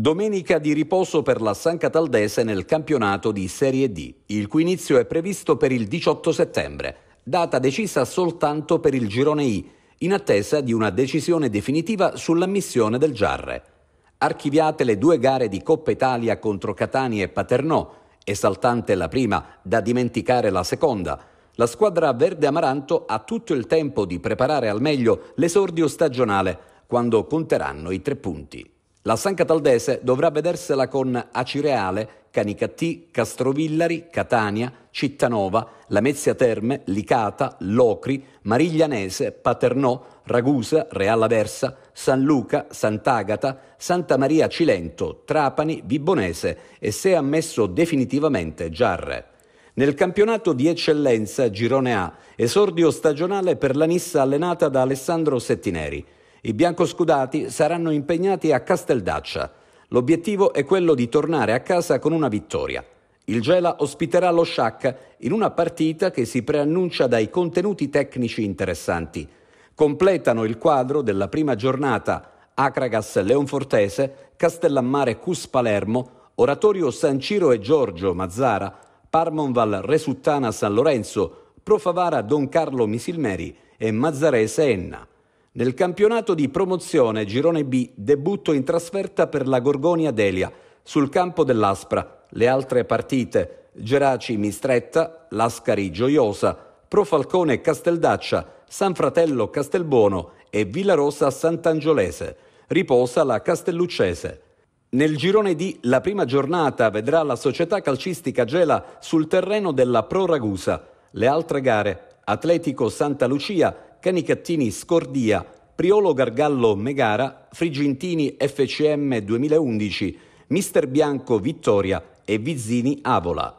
Domenica di riposo per la San Cataldese nel campionato di Serie D, il cui inizio è previsto per il 18 settembre, data decisa soltanto per il girone I, in attesa di una decisione definitiva sull'ammissione del Giarre. Archiviate le due gare di Coppa Italia contro Catania e Paternò, esaltante la prima, da dimenticare la seconda. La squadra verde amaranto ha tutto il tempo di preparare al meglio l'esordio stagionale, quando conteranno i tre punti. La San Cataldese dovrà vedersela con Acireale, Canicattì, Castrovillari, Catania, Cittanova, Lamezia Terme, Licata, Locri, Mariglianese, Paternò, Ragusa, Realla Aversa, San Luca, Sant'Agata, Santa Maria Cilento, Trapani, Vibonese e se ammesso definitivamente Giarre. Nel campionato di eccellenza Girone A, esordio stagionale per la Nissa allenata da Alessandro Settineri. I biancoscudati saranno impegnati a Casteldaccia. L'obiettivo è quello di tornare a casa con una vittoria. Il Gela ospiterà lo Sciacca in una partita che si preannuncia dai contenuti tecnici interessanti. Completano il quadro della prima giornata Acragas Leonfortese, Castellammare Cus Palermo, Oratorio San Ciro e Giorgio Mazzara, Parmonval Resuttana San Lorenzo, Profavara Don Carlo Misilmeri e Mazzarese Enna. Nel campionato di promozione Girone B debutto in trasferta per la Gorgonia Delia sul campo dell'Aspra. Le altre partite Geraci Mistretta, Lascari Gioiosa, Profalcone Casteldaccia, San Fratello Castelbuono e Villarosa Sant'Angiolese. Riposa la Castelluccese. Nel girone D la prima giornata vedrà la società calcistica Gela sul terreno della Pro Ragusa. Le altre gare Atletico Santa Lucia, Canicattini Scordia, Priolo Gargallo Megara, Frigintini FCM 2011, Mister Bianco Vittoria e Vizzini Avola.